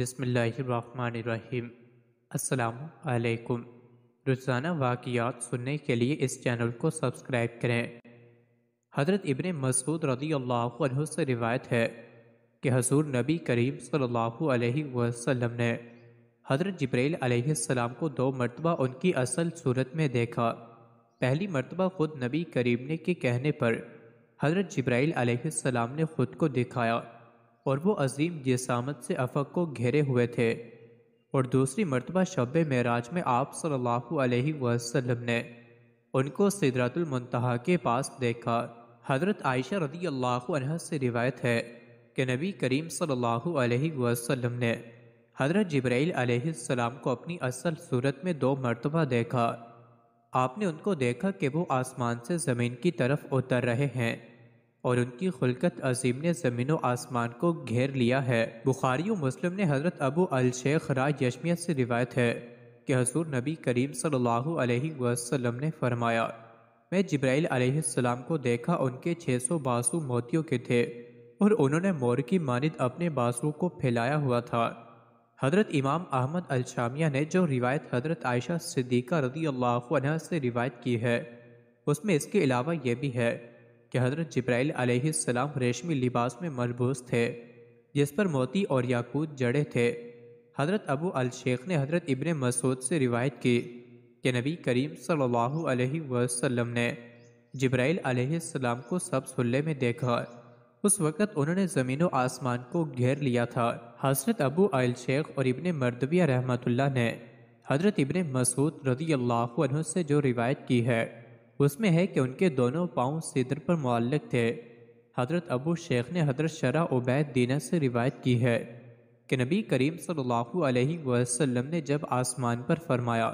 बसमीम अलकुम रोज़ाना वाक़ात सुनने के लिए इस चैनल को सब्सक्राइब करें हज़रत इबन मसूद रदी अल्लाह से रिवायत है कि हजूर नबी करीम सल्लल्लाहु अलैहि वसल्लम ने हज़रत जब्रैल अलैहिस्सलाम को दो मरतबा उनकी असल सूरत में देखा पहली मरतबा ख़ुद नबी करीम ने के कहने पर हज़रत जब्राइल अलैहिस्सलाम ने ख़ुद को दिखाया और वो अजीम जसामत से अफक को घेरे हुए थे और दूसरी मरतबा शब मराज में आप सल्लल्लाहु अलैहि वसल्लम ने उनको सिदरातुल मुंतहा के पास देखा हज़रत आयशा रदी अल्लाह से रिवायत है कि नबी करीम सल्लल्लाहु अलैहि वसल्लम ने हज़रत जब्राईल सलाम को अपनी असल सूरत में दो मरतबा देखा आपने उनको देखा कि वो आसमान से ज़मीन की तरफ उतर रहे हैं और उनकी खुलकत अजीम ने ज़मीन व आसमान को घेर लिया है बुखारी मुस्लिम ने हज़रत अबू अल शेख यशमियत से रिवायत है कि हजूर नबी करीम सल्लल्लाहु अलैहि वसल्लम ने फरमाया मैं जब्राइल अलैहिस्सलाम को देखा उनके छः सौ बासु मोतियों के थे और उन्होंने मोर की मानद अपने बासू को फैलाया हुआ था हज़रत इमाम अहमद अलशामिया ने जो रिवायत हज़रत आयशा सिद्दीक़ा रदी अल्लाह से रिवायत की है उसमें इसके अलावा यह भी है कि हज़रत जब्राइल सलाम रेशमी लिबास में मलबूस थे जिस पर मोती और याकूत जड़े थे हज़रत अबू अल शेख ने हज़रत इबन मसूद से रिवायत की कि नबी करीम सल्लल्लाहु अलैहि वसल्लम ने जब्राइल अलैहिस्सलाम को सब सुल्ले में देखा उस वक़्त उन्होंने ज़मीन व आसमान को घेर लिया था हजरत अबू अल शेख और इबन मरदबिया रहमतुल्ला ने हज़रत इबन मसूद रदी अल्लाह से जो रिवायत की है उसमें है कि उनके दोनों पाँव सिदर पर मालक थे हज़रत अबू शेख ने हज़रत शरा उबैद दीना से रिवायत की है कि नबी करीम सल्लल्लाहु अलैहि वसल्लम ने जब आसमान पर फरमाया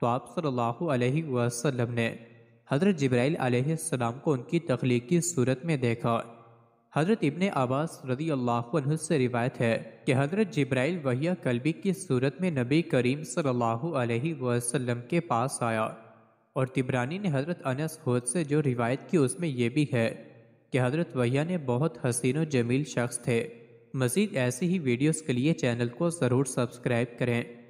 तो आप सल्लल्लाहु अलैहि वसल्लम ने हज़रत जब्राइल अलैहिस्सलाम को उनकी तख्लीकी सूरत में देखा हज़रत इबन आबास रदी अल्लाह से रिवायत है कि हज़रत जब्राइल वहिया कलबी की सूरत में नबी करीम सल्लल्लाहु अलैहि वसल्लम के पास आया और तिब्रानी ने हज़रत अनस खुद से जो रिवायत की उसमें यह भी है कि हज़रत वहिया ने बहुत हसीन और जमील शख्स थे मज़ीद ऐसी ही वीडियोस के लिए चैनल को ज़रूर सब्सक्राइब करें